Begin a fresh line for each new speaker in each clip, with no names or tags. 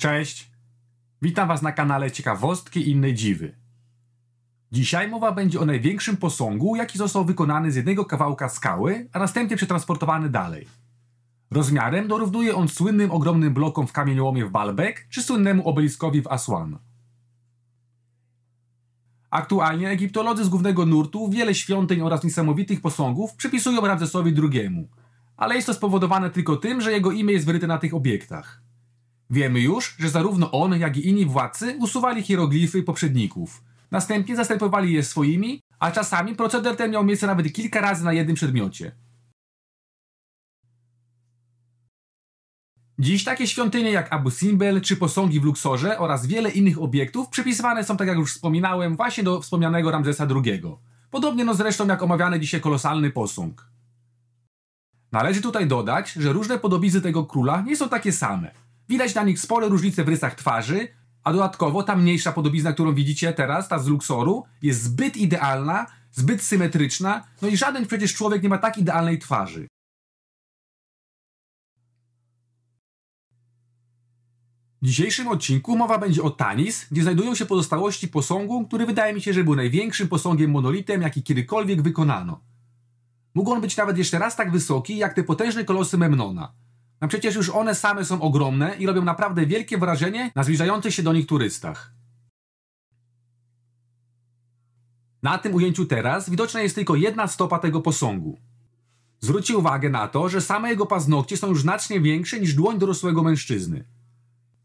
Cześć, witam Was na kanale Ciekawostki Innej Dziwy. Dzisiaj mowa będzie o największym posągu, jaki został wykonany z jednego kawałka skały, a następnie przetransportowany dalej. Rozmiarem dorównuje on słynnym ogromnym blokom w kamieniołomie w Balbek czy słynnemu obeliskowi w Aswan. Aktualnie egiptolodzy z głównego nurtu wiele świątyń oraz niesamowitych posągów przypisują Ramzesowi II, ale jest to spowodowane tylko tym, że jego imię jest wyryte na tych obiektach. Wiemy już, że zarówno on, jak i inni władcy usuwali hieroglify poprzedników. Następnie zastępowali je swoimi, a czasami proceder ten miał miejsce nawet kilka razy na jednym przedmiocie. Dziś takie świątynie jak Abu Simbel czy posągi w Luksorze oraz wiele innych obiektów przypisywane są, tak jak już wspominałem, właśnie do wspomnianego Ramzesa II. Podobnie no zresztą jak omawiany dzisiaj kolosalny posąg. Należy tutaj dodać, że różne podobizy tego króla nie są takie same. Widać na nich spore różnice w rysach twarzy, a dodatkowo ta mniejsza podobizna, którą widzicie teraz, ta z Luxoru, jest zbyt idealna, zbyt symetryczna, no i żaden przecież człowiek nie ma tak idealnej twarzy. W dzisiejszym odcinku mowa będzie o Tanis, gdzie znajdują się pozostałości posągu, który wydaje mi się, że był największym posągiem monolitem, jaki kiedykolwiek wykonano. Mógł on być nawet jeszcze raz tak wysoki, jak te potężne kolosy Memnona – no przecież już one same są ogromne i robią naprawdę wielkie wrażenie na zbliżających się do nich turystach. Na tym ujęciu teraz widoczna jest tylko jedna stopa tego posągu. Zwróćcie uwagę na to, że same jego paznokcie są już znacznie większe niż dłoń dorosłego mężczyzny.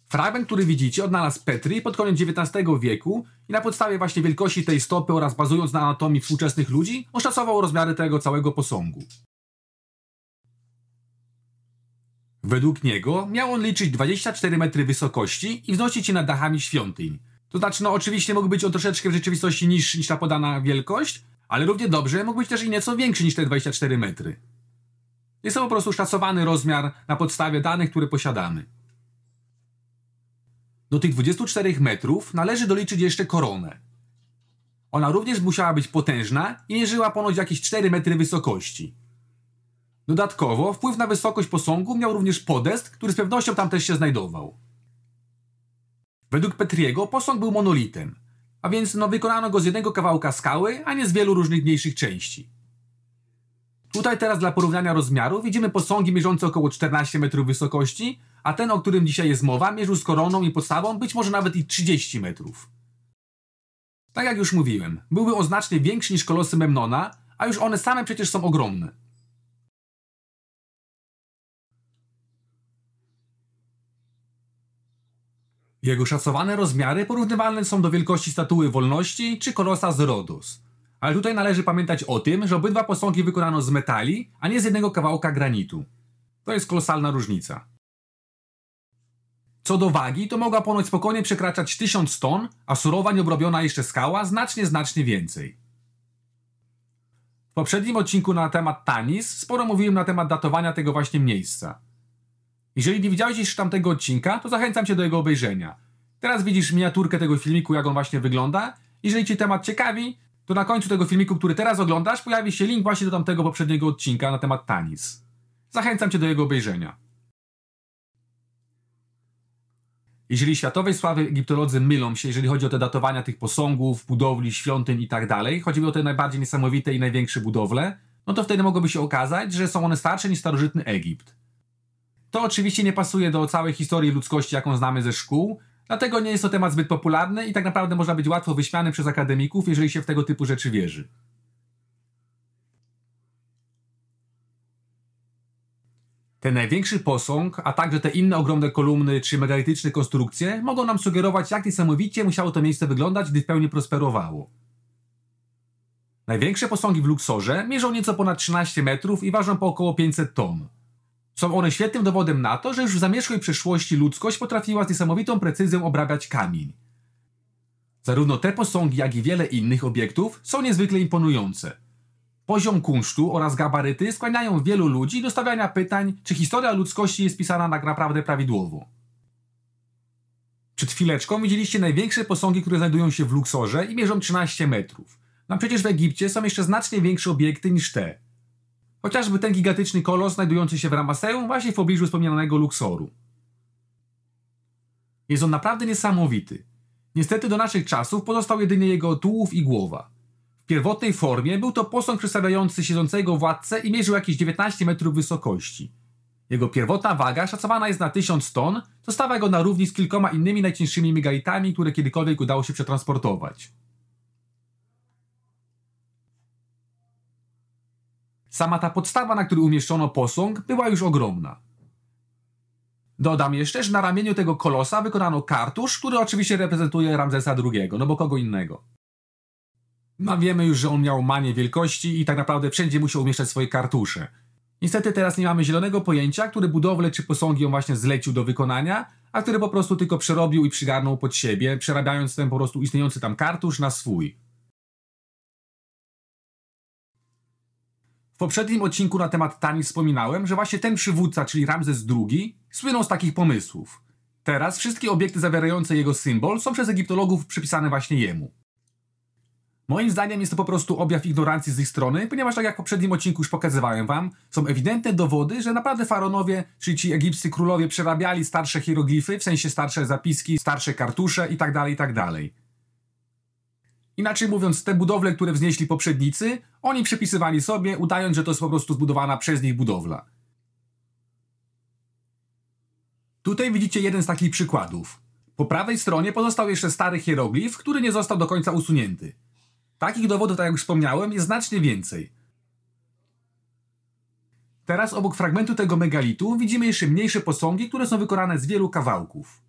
Fragment, który widzicie, odnalazł Petri pod koniec XIX wieku i na podstawie właśnie wielkości tej stopy oraz bazując na anatomii współczesnych ludzi, oszacował rozmiary tego całego posągu. Według niego miał on liczyć 24 metry wysokości i wznosić się nad dachami świątyń. To znaczy, no oczywiście mógł być on troszeczkę w rzeczywistości niższy niż ta podana wielkość, ale równie dobrze mógł być też i nieco większy niż te 24 metry. Jest to po prostu szacowany rozmiar na podstawie danych, które posiadamy. Do tych 24 metrów należy doliczyć jeszcze koronę. Ona również musiała być potężna i mierzyła ponoć jakieś 4 metry wysokości. Dodatkowo wpływ na wysokość posągu miał również podest, który z pewnością tam też się znajdował. Według Petriego posąg był monolitem, a więc no, wykonano go z jednego kawałka skały, a nie z wielu różnych mniejszych części. Tutaj teraz dla porównania rozmiaru widzimy posągi mierzące około 14 metrów wysokości, a ten, o którym dzisiaj jest mowa, mierzył z koroną i podstawą być może nawet i 30 metrów. Tak jak już mówiłem, byłby on znacznie większy niż kolosy Memnona, a już one same przecież są ogromne. Jego szacowane rozmiary porównywalne są do wielkości statuły wolności czy kolosa z Rodos. Ale tutaj należy pamiętać o tym, że obydwa posągi wykonano z metali, a nie z jednego kawałka granitu. To jest kolosalna różnica. Co do wagi, to mogła ponoć spokojnie przekraczać 1000 ton, a surowa nieobrobiona jeszcze skała znacznie, znacznie więcej. W poprzednim odcinku na temat Tanis sporo mówiłem na temat datowania tego właśnie miejsca. Jeżeli nie widziałeś jeszcze tamtego odcinka, to zachęcam Cię do jego obejrzenia. Teraz widzisz miniaturkę tego filmiku, jak on właśnie wygląda. Jeżeli Cię temat ciekawi, to na końcu tego filmiku, który teraz oglądasz, pojawi się link właśnie do tamtego poprzedniego odcinka na temat Tanis. Zachęcam Cię do jego obejrzenia. Jeżeli światowej sławy egiptolodzy mylą się, jeżeli chodzi o te datowania tych posągów, budowli, świątyń i tak dalej, chodzi mi o te najbardziej niesamowite i największe budowle, no to wtedy mogłoby się okazać, że są one starsze niż starożytny Egipt. To oczywiście nie pasuje do całej historii ludzkości, jaką znamy ze szkół, dlatego nie jest to temat zbyt popularny i tak naprawdę można być łatwo wyśmiany przez akademików, jeżeli się w tego typu rzeczy wierzy. Ten największy posąg, a także te inne ogromne kolumny czy megalityczne konstrukcje mogą nam sugerować, jak niesamowicie musiało to miejsce wyglądać, gdy w pełni prosperowało. Największe posągi w Luxorze mierzą nieco ponad 13 metrów i ważą po około 500 ton. Są one świetnym dowodem na to, że już w zamierzchłej przeszłości ludzkość potrafiła z niesamowitą precyzją obrabiać kamień. Zarówno te posągi, jak i wiele innych obiektów są niezwykle imponujące. Poziom kunsztu oraz gabaryty skłaniają wielu ludzi do stawiania pytań, czy historia ludzkości jest pisana tak naprawdę prawidłowo. Przed chwileczką widzieliście największe posągi, które znajdują się w Luksorze i mierzą 13 metrów. No przecież w Egipcie są jeszcze znacznie większe obiekty niż te. Chociażby ten gigantyczny kolos znajdujący się w Ramaseum właśnie w pobliżu wspomnianego Luxoru. Jest on naprawdę niesamowity. Niestety do naszych czasów pozostał jedynie jego tułów i głowa. W pierwotnej formie był to posąg przedstawiający siedzącego władcę i mierzył jakieś 19 metrów wysokości. Jego pierwotna waga szacowana jest na 1000 ton, co stawia go na równi z kilkoma innymi najcięższymi megalitami, które kiedykolwiek udało się przetransportować. Sama ta podstawa, na której umieszczono posąg, była już ogromna. Dodam jeszcze, że na ramieniu tego kolosa wykonano kartusz, który oczywiście reprezentuje Ramzesa II, no bo kogo innego. No wiemy już, że on miał manię wielkości i tak naprawdę wszędzie musiał umieszczać swoje kartusze. Niestety teraz nie mamy zielonego pojęcia, który budowle czy posągi on właśnie zlecił do wykonania, a który po prostu tylko przerobił i przygarnął pod siebie, przerabiając ten po prostu istniejący tam kartusz na swój. W poprzednim odcinku na temat Tani wspominałem, że właśnie ten przywódca, czyli Ramzes II, słynął z takich pomysłów. Teraz wszystkie obiekty zawierające jego symbol są przez egiptologów przypisane właśnie jemu. Moim zdaniem jest to po prostu objaw ignorancji z ich strony, ponieważ tak jak w poprzednim odcinku już pokazywałem wam, są ewidentne dowody, że naprawdę faraonowie, czyli ci egipscy królowie przerabiali starsze hieroglify, w sensie starsze zapiski, starsze kartusze itd., tak itd. Tak Inaczej mówiąc, te budowle, które wznieśli poprzednicy, oni przypisywali sobie, udając, że to jest po prostu zbudowana przez nich budowla. Tutaj widzicie jeden z takich przykładów. Po prawej stronie pozostał jeszcze stary hieroglif, który nie został do końca usunięty. Takich dowodów, tak jak wspomniałem, jest znacznie więcej. Teraz obok fragmentu tego megalitu widzimy jeszcze mniejsze posągi, które są wykonane z wielu kawałków.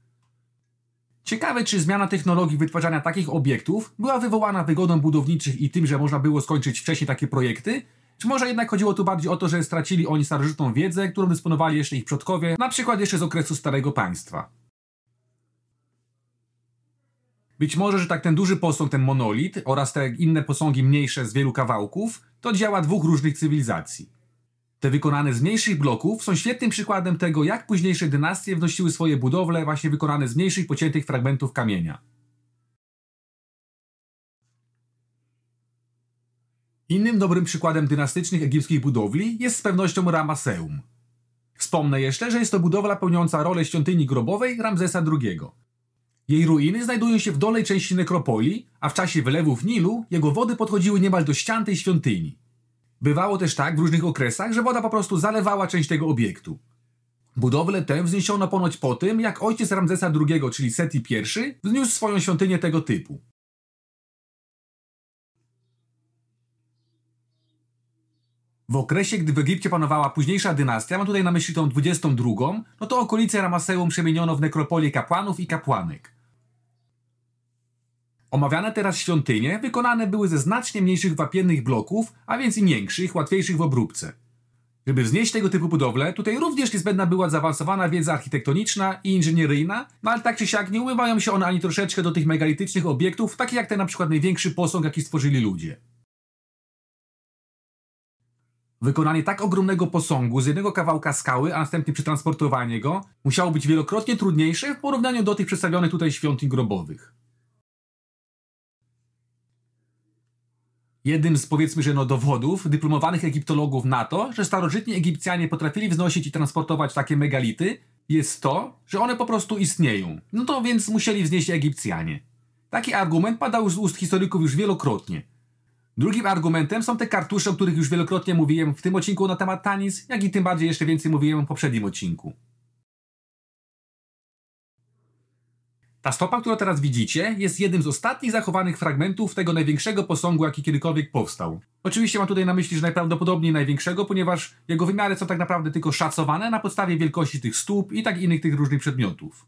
Ciekawe, czy zmiana technologii wytwarzania takich obiektów była wywołana wygodą budowniczych i tym, że można było skończyć wcześniej takie projekty, czy może jednak chodziło tu bardziej o to, że stracili oni starożytną wiedzę, którą dysponowali jeszcze ich przodkowie, na przykład jeszcze z okresu Starego Państwa. Być może, że tak ten duży posąg, ten monolit oraz te inne posągi mniejsze z wielu kawałków, to działa dwóch różnych cywilizacji te wykonane z mniejszych bloków są świetnym przykładem tego, jak późniejsze dynastie wnosiły swoje budowle właśnie wykonane z mniejszych pociętych fragmentów kamienia. Innym dobrym przykładem dynastycznych egipskich budowli jest z pewnością Ramaseum. Wspomnę jeszcze, że jest to budowla pełniąca rolę świątyni grobowej Ramzesa II. Jej ruiny znajdują się w dolnej części nekropolii, a w czasie wylewów Nilu jego wody podchodziły niemal do ścian tej świątyni. Bywało też tak w różnych okresach, że woda po prostu zalewała część tego obiektu. Budowlę tę wzniesiono ponoć po tym, jak ojciec Ramzesa II, czyli Seti I, wzniósł swoją świątynię tego typu. W okresie, gdy w Egipcie panowała późniejsza dynastia, mam tutaj na myśli tą 22, no to okolice Ramaseum przemieniono w nekropolię kapłanów i kapłanek. Omawiane teraz świątynie wykonane były ze znacznie mniejszych wapiennych bloków, a więc i większych, łatwiejszych w obróbce. Żeby wznieść tego typu budowle, tutaj również niezbędna była zaawansowana wiedza architektoniczna i inżynieryjna, no ale tak czy siak nie umywają się one ani troszeczkę do tych megalitycznych obiektów, takich jak ten na przykład największy posąg, jaki stworzyli ludzie. Wykonanie tak ogromnego posągu z jednego kawałka skały, a następnie przetransportowanie go, musiało być wielokrotnie trudniejsze w porównaniu do tych przedstawionych tutaj świątyń grobowych. jednym z powiedzmy, że no dowodów dyplomowanych egiptologów na to, że starożytni Egipcjanie potrafili wznosić i transportować takie megality, jest to, że one po prostu istnieją. No to więc musieli wznieść Egipcjanie. Taki argument padał z ust historyków już wielokrotnie. Drugim argumentem są te kartusze, o których już wielokrotnie mówiłem w tym odcinku na temat Tanis, jak i tym bardziej jeszcze więcej mówiłem w poprzednim odcinku. Ta stopa, którą teraz widzicie, jest jednym z ostatnich zachowanych fragmentów tego największego posągu, jaki kiedykolwiek powstał. Oczywiście mam tutaj na myśli, że najprawdopodobniej największego, ponieważ jego wymiary są tak naprawdę tylko szacowane na podstawie wielkości tych stóp i tak innych tych różnych przedmiotów.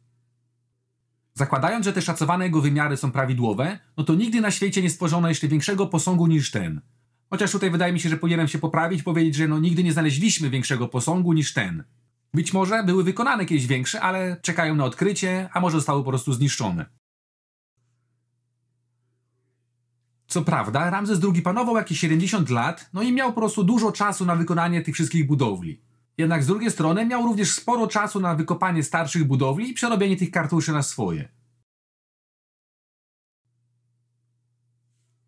Zakładając, że te szacowane jego wymiary są prawidłowe, no to nigdy na świecie nie stworzono jeszcze większego posągu niż ten. Chociaż tutaj wydaje mi się, że powinienem się poprawić, powiedzieć, że no nigdy nie znaleźliśmy większego posągu niż ten. Być może były wykonane jakieś większe, ale czekają na odkrycie, a może zostały po prostu zniszczone. Co prawda, Ramzes II panował jakieś 70 lat, no i miał po prostu dużo czasu na wykonanie tych wszystkich budowli. Jednak z drugiej strony miał również sporo czasu na wykopanie starszych budowli i przerobienie tych kartuszy na swoje.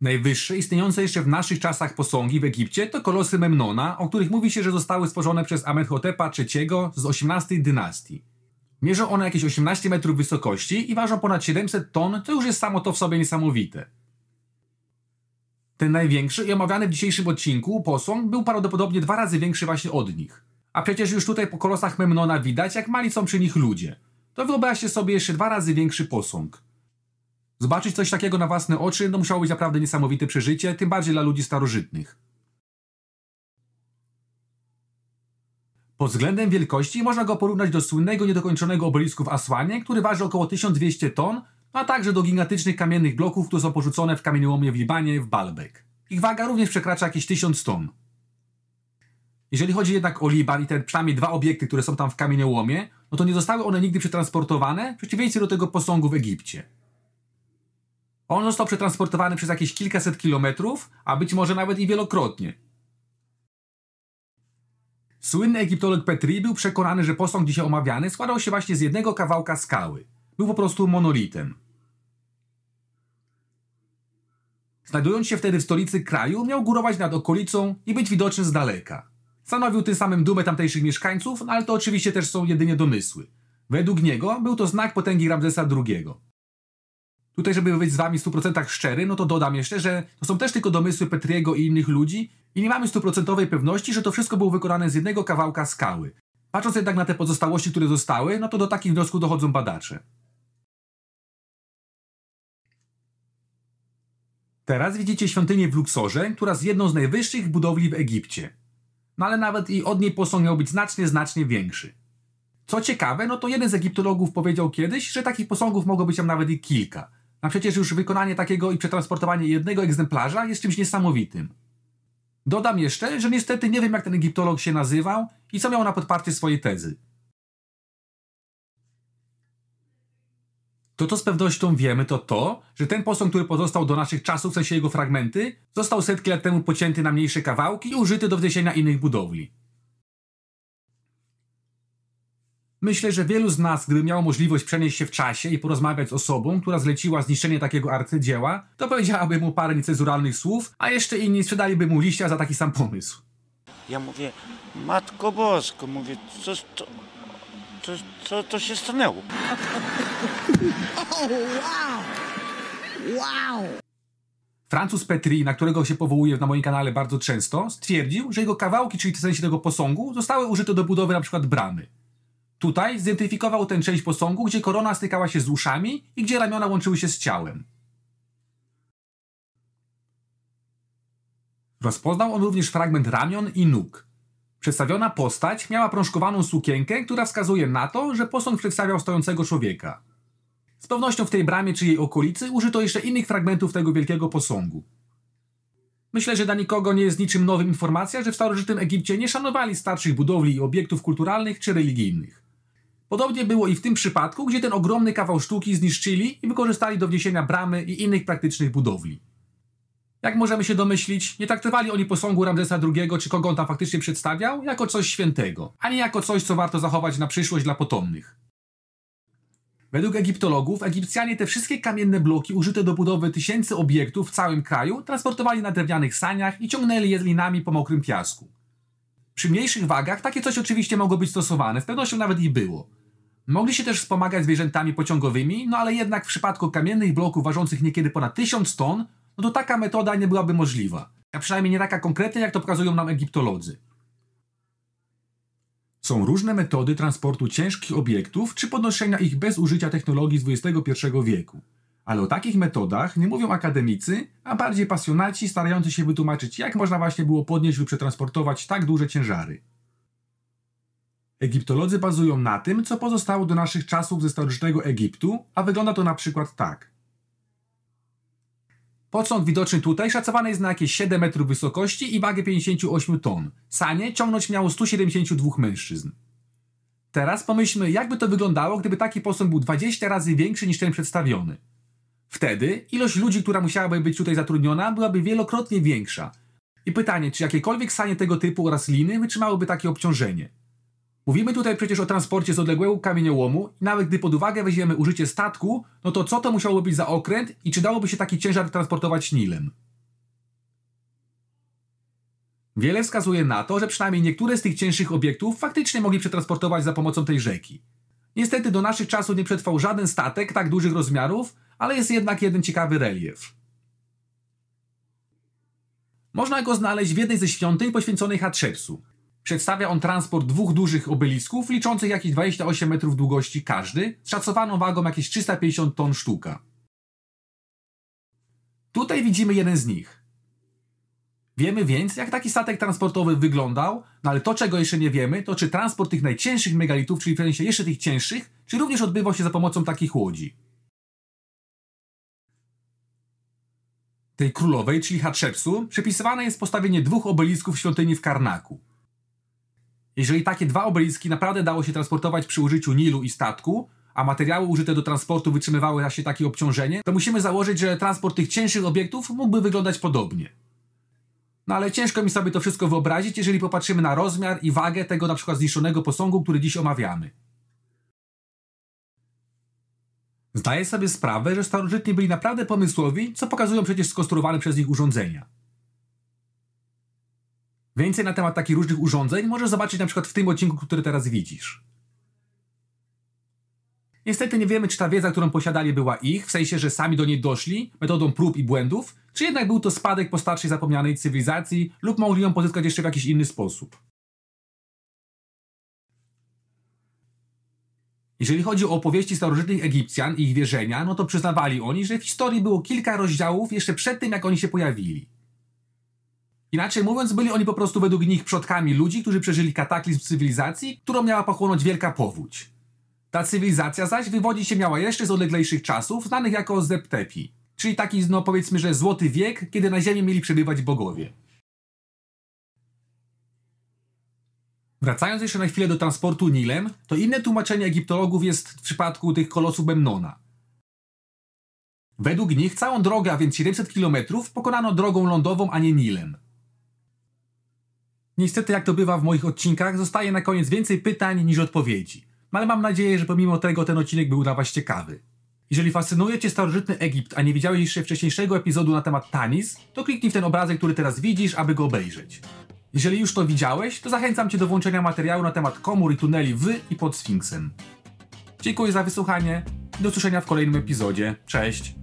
Najwyższe istniejące jeszcze w naszych czasach posągi w Egipcie to kolosy Memnona, o których mówi się, że zostały stworzone przez Amenhotepa III z XVIII dynastii. Mierzą one jakieś 18 metrów wysokości i ważą ponad 700 ton, to już jest samo to w sobie niesamowite. Ten największy i omawiany w dzisiejszym odcinku posąg był prawdopodobnie dwa razy większy właśnie od nich. A przecież już tutaj po kolosach Memnona widać, jak mali są przy nich ludzie. To wyobraźcie sobie jeszcze dwa razy większy posąg. Zobaczyć coś takiego na własne oczy no musiało być naprawdę niesamowite przeżycie, tym bardziej dla ludzi starożytnych. Pod względem wielkości można go porównać do słynnego niedokończonego obelisku w Asłanie, który waży około 1200 ton, a także do gigantycznych kamiennych bloków, które są porzucone w kamieniołomie w Libanie w Balbek. Ich waga również przekracza jakieś 1000 ton. Jeżeli chodzi jednak o Liban i te przynajmniej dwa obiekty, które są tam w kamieniołomie, no to nie zostały one nigdy przetransportowane, w przeciwieństwie do tego posągu w Egipcie. On został przetransportowany przez jakieś kilkaset kilometrów, a być może nawet i wielokrotnie. Słynny egiptolog Petri był przekonany, że posąg dzisiaj omawiany składał się właśnie z jednego kawałka skały. Był po prostu monolitem. Znajdując się wtedy w stolicy kraju, miał górować nad okolicą i być widoczny z daleka. Stanowił tym samym dumę tamtejszych mieszkańców, no ale to oczywiście też są jedynie domysły. Według niego był to znak potęgi Ramzesa II. Tutaj, żeby być z wami w 100% szczery, no to dodam jeszcze, że to są też tylko domysły Petriego i innych ludzi i nie mamy stuprocentowej pewności, że to wszystko było wykonane z jednego kawałka skały. Patrząc jednak na te pozostałości, które zostały, no to do takich wniosków dochodzą badacze. Teraz widzicie świątynię w Luksorze, która jest jedną z najwyższych budowli w Egipcie. No ale nawet i od niej posąg miał być znacznie, znacznie większy. Co ciekawe, no to jeden z egiptologów powiedział kiedyś, że takich posągów mogło być tam nawet i kilka. A przecież już wykonanie takiego i przetransportowanie jednego egzemplarza jest czymś niesamowitym. Dodam jeszcze, że niestety nie wiem jak ten egiptolog się nazywał i co miał na podparcie swojej tezy. To, co z pewnością wiemy, to to, że ten posąg, który pozostał do naszych czasów, w sensie jego fragmenty, został setki lat temu pocięty na mniejsze kawałki i użyty do wniesienia innych budowli. Myślę, że wielu z nas, gdyby miało możliwość przenieść się w czasie i porozmawiać z osobą, która zleciła zniszczenie takiego arcydzieła, to powiedziałaby mu parę niecenzuralnych słów, a jeszcze inni sprzedaliby mu liścia za taki sam pomysł. Ja mówię, Matko Bosko, mówię, co, to, co, co to się stanęło? Oh, wow! Wow! Francuz Petri, na którego się powołuję na moim kanale bardzo często, stwierdził, że jego kawałki, czyli w sensie tego posągu, zostały użyte do budowy np. bramy. Tutaj zidentyfikował tę część posągu, gdzie korona stykała się z uszami i gdzie ramiona łączyły się z ciałem. Rozpoznał on również fragment ramion i nóg. Przedstawiona postać miała prążkowaną sukienkę, która wskazuje na to, że posąg przedstawiał stojącego człowieka. Z pewnością w tej bramie czy jej okolicy użyto jeszcze innych fragmentów tego wielkiego posągu. Myślę, że dla nikogo nie jest niczym nowym informacja, że w starożytnym Egipcie nie szanowali starszych budowli i obiektów kulturalnych czy religijnych. Podobnie było i w tym przypadku, gdzie ten ogromny kawał sztuki zniszczyli i wykorzystali do wniesienia bramy i innych praktycznych budowli. Jak możemy się domyślić, nie traktowali oni posągu Ramzesa II, czy kogo on tam faktycznie przedstawiał, jako coś świętego, a nie jako coś, co warto zachować na przyszłość dla potomnych. Według egiptologów, Egipcjanie te wszystkie kamienne bloki użyte do budowy tysięcy obiektów w całym kraju transportowali na drewnianych saniach i ciągnęli je linami po mokrym piasku. Przy mniejszych wagach takie coś oczywiście mogło być stosowane, z pewnością nawet i było – Mogli się też wspomagać zwierzętami pociągowymi, no ale jednak w przypadku kamiennych bloków ważących niekiedy ponad 1000 ton, no to taka metoda nie byłaby możliwa. A przynajmniej nie taka konkretna, jak to pokazują nam egiptolodzy. Są różne metody transportu ciężkich obiektów czy podnoszenia ich bez użycia technologii z XXI wieku. Ale o takich metodach nie mówią akademicy, a bardziej pasjonaci starający się wytłumaczyć, jak można właśnie było podnieść lub przetransportować tak duże ciężary. Egiptolodzy bazują na tym, co pozostało do naszych czasów ze starożytnego Egiptu, a wygląda to na przykład tak. Pocąg widoczny tutaj szacowany jest na jakieś 7 metrów wysokości i wagę 58 ton. Sanie ciągnąć miało 172 mężczyzn. Teraz pomyślmy, jakby to wyglądało, gdyby taki posąg był 20 razy większy niż ten przedstawiony. Wtedy ilość ludzi, która musiałaby być tutaj zatrudniona, byłaby wielokrotnie większa. I pytanie, czy jakiekolwiek sanie tego typu oraz liny wytrzymałyby takie obciążenie. Mówimy tutaj przecież o transporcie z odległego kamieniołomu i nawet gdy pod uwagę weźmiemy użycie statku, no to co to musiałoby być za okręt i czy dałoby się taki ciężar transportować Nilem? Wiele wskazuje na to, że przynajmniej niektóre z tych cięższych obiektów faktycznie mogli przetransportować za pomocą tej rzeki. Niestety do naszych czasów nie przetrwał żaden statek tak dużych rozmiarów, ale jest jednak jeden ciekawy relief. Można go znaleźć w jednej ze świątyń poświęconych Hatshepsu przedstawia on transport dwóch dużych obelisków, liczących jakieś 28 metrów długości każdy, z szacowaną wagą jakieś 350 ton sztuka. Tutaj widzimy jeden z nich. Wiemy więc, jak taki statek transportowy wyglądał, no ale to, czego jeszcze nie wiemy, to czy transport tych najcięższych megalitów, czyli w sensie jeszcze tych cięższych, czy również odbywał się za pomocą takich łodzi. Tej królowej, czyli Hatshepsu, przypisywane jest postawienie dwóch obelisków w świątyni w Karnaku. Jeżeli takie dwa obeliski naprawdę dało się transportować przy użyciu Nilu i statku, a materiały użyte do transportu wytrzymywały właśnie takie obciążenie, to musimy założyć, że transport tych cięższych obiektów mógłby wyglądać podobnie. No ale ciężko mi sobie to wszystko wyobrazić, jeżeli popatrzymy na rozmiar i wagę tego na przykład zniszczonego posągu, który dziś omawiamy. Zdaję sobie sprawę, że starożytni byli naprawdę pomysłowi, co pokazują przecież skonstruowane przez nich urządzenia. Więcej na temat takich różnych urządzeń możesz zobaczyć na przykład w tym odcinku, który teraz widzisz. Niestety nie wiemy, czy ta wiedza, którą posiadali, była ich, w sensie, że sami do niej doszli, metodą prób i błędów, czy jednak był to spadek po starszej zapomnianej cywilizacji lub mogli ją pozyskać jeszcze w jakiś inny sposób. Jeżeli chodzi o opowieści starożytnych Egipcjan i ich wierzenia, no to przyznawali oni, że w historii było kilka rozdziałów jeszcze przed tym, jak oni się pojawili. Inaczej mówiąc, byli oni po prostu według nich przodkami ludzi, którzy przeżyli kataklizm cywilizacji, którą miała pochłonąć wielka powódź. Ta cywilizacja zaś wywodzi się miała jeszcze z odleglejszych czasów, znanych jako Zeptepi, czyli taki, no powiedzmy, że złoty wiek, kiedy na Ziemi mieli przebywać bogowie. Wracając jeszcze na chwilę do transportu Nilem, to inne tłumaczenie egiptologów jest w przypadku tych kolosów Memnona. Według nich całą drogę, a więc 700 km, pokonano drogą lądową, a nie Nilem. Niestety, jak to bywa w moich odcinkach, zostaje na koniec więcej pytań niż odpowiedzi. Ale mam nadzieję, że pomimo tego ten odcinek był dla Was ciekawy. Jeżeli fascynuje Cię starożytny Egipt, a nie widziałeś jeszcze wcześniejszego epizodu na temat Tanis, to kliknij w ten obrazek, który teraz widzisz, aby go obejrzeć. Jeżeli już to widziałeś, to zachęcam Cię do włączenia materiału na temat komór i tuneli w i pod Sfinksem. Dziękuję za wysłuchanie i do usłyszenia w kolejnym epizodzie. Cześć!